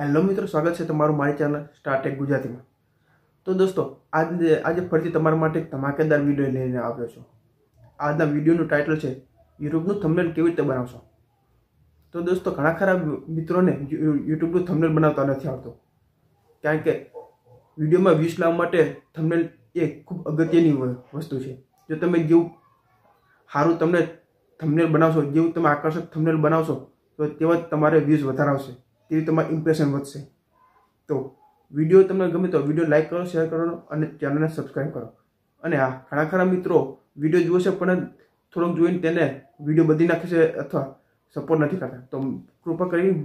hello મિત્રો સ્વાગત છે તમારું મારી ચેનલ સ્ટાર્ટેક ગુજરાતીમાં તો દોસ્તો આજે આજે ફરીથી તમારા માટે ધમાકેદાર વિડીયો લઈને આવ્યો છું આજના વિડીયોનું ટાઇટલ છે યુટ્યુબનું થંબનેલ કેવી રીતે બનાવશો તો દોસ્તો ઘણા ખરા મિત્રોને યુટ્યુબનું થંબનેલ બનાવતા નથી આવતું કારણ કે વિડીયોમાં વ્યૂઝ લાવવા માટે થંબનેલ એ ખૂબ અગત્યની વસ્તુ છે જો તમે જેવું સારું તમને થંબનેલ બનાવશો જેવું તમે આકર્ષક થંબનેલ બનાવશો તો તેવા જ તમારે વ્યૂઝ વધારાવશે તેવી તમારી ઇમ્પ્રેશન વધશે તો વિડીયો તમને ગમે તો વિડીયો લાઇક કરો શેર કરો અને ચેનલને સબસ્ક્રાઈબ કરો અને આ ઘણા ખરા મિત્રો વિડીયો જુએ છે પણ થોડોક જોઈને તેને વિડીયો બદલી નાખે છે અથવા સપોર્ટ નથી કરતા તો કૃપા કરી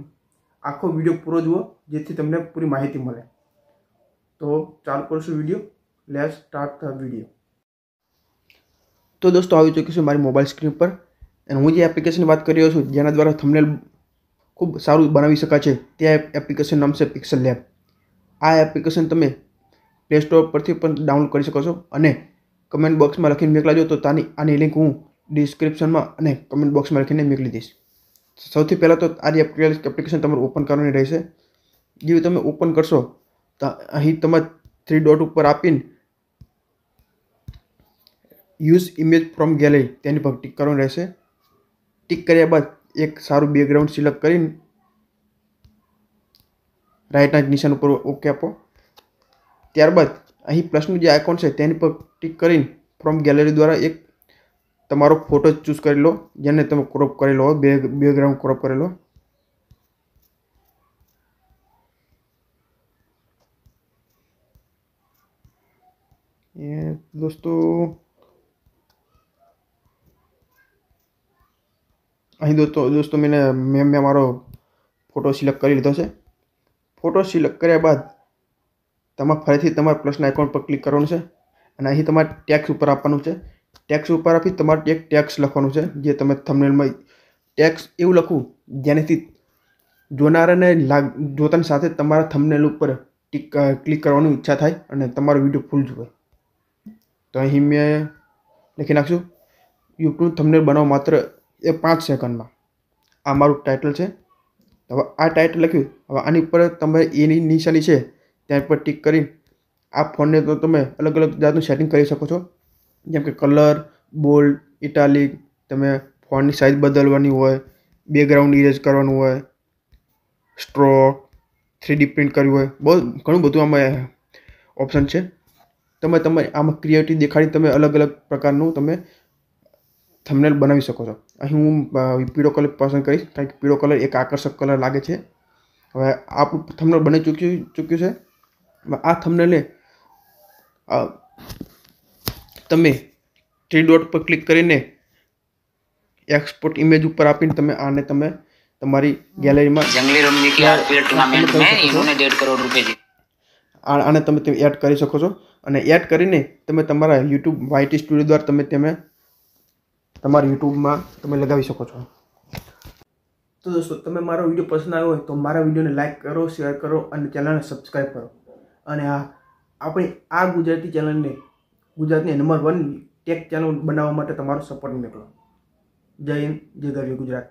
આખો વિડીયો પૂરો જુઓ જેથી તમને પૂરી માહિતી મળે તો ચાલુ કરશું video let's start the video તો દોસ્તો આવી ચૂક્યું છે મારી મોબાઈલ સ્ક્રીન પર અને હું જે એપ્લિકેશન વાત કરી રહ્યો છું જેના દ્વારા થમનેલ ખૂબ સારું બનાવી શકાય છે ત્યાં એપ્લિકેશન નામ છે પિક્સલ લેબ આ એપ્લિકેશન તમે પ્લે સ્ટોર પરથી પણ ડાઉનલોડ કરી શકો છો અને કમેન્ટ બોક્સમાં લખીને મોકલાજો તો તાની આની લિંક હું ડિસ્ક્રિપ્શનમાં અને કમેન્ટ બોક્સમાં લખીને મોકલી દઈશ સૌથી પહેલાં તો આ એપ્લિકેશન તમારે ઓપન કરવાની રહેશે જેવી તમે ઓપન કરશો તો અહીં તમારે થ્રી ડોટ ઉપર આપીને યુઝ ઇમેજ ફ્રોમ ગેલેરી તેની પર ટીક કરવાની રહેશે ટીક કર્યા બાદ एक सारू बैकग्राउंड सिलेक्ट करिन राइट एजमिशन ऊपर ओके अपो ત્યારબત અહી प्लस નું જે આઇકન છે તેના પર ટિક કરીને ફ્રોમ ગેલેરી દ્વારા એક તમારો ફોટો ચૂઝ કરી લો જેને તમે ક્રોપ કરી લો બે બેકગ્રાઉન્ડ ક્રોપ કરી લો યે દોસ્તો અહીં દોસ્તો દોસ્તો મેં મેં મેં મારો ફોટો સિલેક્ટ કરી લીધો છે ફોટો સિલેક્ટ કર્યા બાદ તમારે ફરીથી તમારા પ્લસના એકાઉન્ટ પર ક્લિક કરવાનું છે અને અહીં તમારે ટેક્સ ઉપર આપવાનું છે ટેક્સ ઉપર આપી તમારે એક ટેક્સ લખવાનું છે જે તમે થમનેલમાં ટેક્સ એવું લખવું જેનાથી જોનારાને લાગ જોતાની સાથે તમારા થમનેલ ઉપર ટીક ક્લિક કરવાની ઈચ્છા થાય અને તમારો વિડીયો ફૂલ જોવે તો અહીં મેં લખી નાખશું યુટ્યુબ થમનેલ બનાવવા માત્ર એ પાંચ સેકન્ડમાં આ મારું ટાઇટલ છે હવે આ ટાઇટલ લખ્યું હવે આની પર તમે એની નિશાની છે ત્યાં પર ટીક કરી આ ફોનને તો તમે અલગ અલગ જાતનું સેટિંગ કરી શકો છો જેમ કે કલર બોલ્ડ ઇટાલિક તમે ફોનની સાઇઝ બદલવાની હોય બેકગ્રાઉન્ડ ઇરેઝ કરવાનું હોય સ્ટ્રોક થ્રીડી પ્રિન્ટ કરવી હોય બહુ ઘણું બધું આમાં ઓપ્શન છે તમે તમે આમાં ક્રિએટિવ દેખાડી તમે અલગ અલગ પ્રકારનું તમે થમનેલ બનાવી શકો છો અહીં હું પીળો કલર પસંદ કરીશ કારણ કે પીળો કલર એક આકર્ષક કલર લાગે છે હવે આપણું થંબનેલ બની ચૂક્યું ચૂક્યું છે આ થંબનેલે તમે થ્રી ડોટ પર ક્લિક કરીને એક્સપોર્ટ ઇમેજ ઉપર આપીને તમે આને તમે તમારી ગેલેરીમાં જંગલી રમની કી આરપીએલ ટુર્નામેન્ટ મેં ઇન્હોને આને તમે એડ કરી શકો છો અને એડ કરીને તમે તમારા યુટ્યુબ વાયટી સ્ટુડિયો દ્વારા તમે તમે તમારા યુટ્યુબમાં તમે લગાવી શકો છો તો દોસ્તો તમે મારો વિડીયો પસંદ આવ્યો હોય તો મારા વિડીયોને લાઇક કરો શેર કરો અને ચેનલને સબસ્ક્રાઈબ કરો અને આ આપણી આ ગુજરાતી ચેનલને ગુજરાતની નંબર વન ટેક ચેનલ બનાવવા માટે તમારો સપોર્ટ મેળવો જય હિન્દ જય ગરવી ગુજરાત